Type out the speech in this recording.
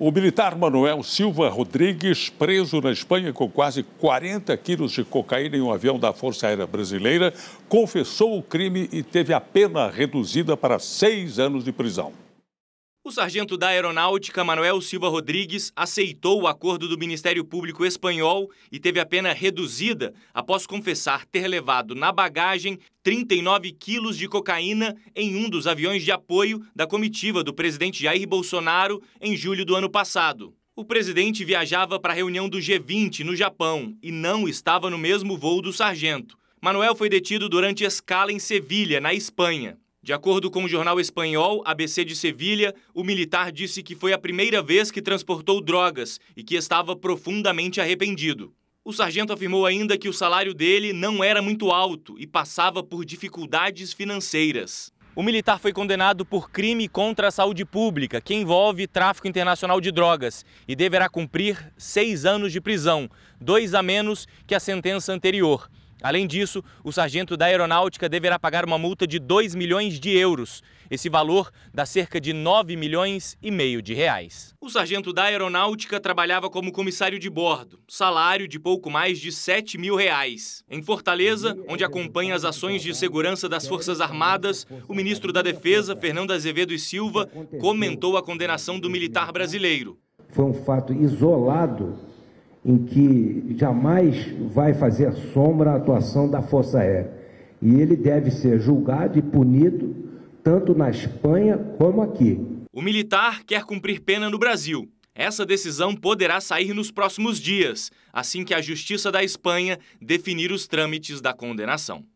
O militar Manuel Silva Rodrigues, preso na Espanha com quase 40 quilos de cocaína em um avião da Força Aérea Brasileira, confessou o crime e teve a pena reduzida para seis anos de prisão. O sargento da Aeronáutica, Manuel Silva Rodrigues, aceitou o acordo do Ministério Público Espanhol e teve a pena reduzida após confessar ter levado na bagagem 39 quilos de cocaína em um dos aviões de apoio da comitiva do presidente Jair Bolsonaro em julho do ano passado. O presidente viajava para a reunião do G20 no Japão e não estava no mesmo voo do sargento. Manuel foi detido durante escala em Sevilha, na Espanha. De acordo com o jornal espanhol ABC de Sevilha, o militar disse que foi a primeira vez que transportou drogas e que estava profundamente arrependido. O sargento afirmou ainda que o salário dele não era muito alto e passava por dificuldades financeiras. O militar foi condenado por crime contra a saúde pública, que envolve tráfico internacional de drogas, e deverá cumprir seis anos de prisão, dois a menos que a sentença anterior. Além disso, o sargento da aeronáutica deverá pagar uma multa de 2 milhões de euros. Esse valor dá cerca de 9 milhões e meio de reais. O sargento da aeronáutica trabalhava como comissário de bordo, salário de pouco mais de 7 mil reais. Em Fortaleza, onde acompanha as ações de segurança das Forças Armadas, o ministro da Defesa, Fernando Azevedo e Silva, comentou a condenação do militar brasileiro. Foi um fato isolado em que jamais vai fazer sombra à atuação da Força Aérea. E ele deve ser julgado e punido tanto na Espanha como aqui. O militar quer cumprir pena no Brasil. Essa decisão poderá sair nos próximos dias, assim que a Justiça da Espanha definir os trâmites da condenação.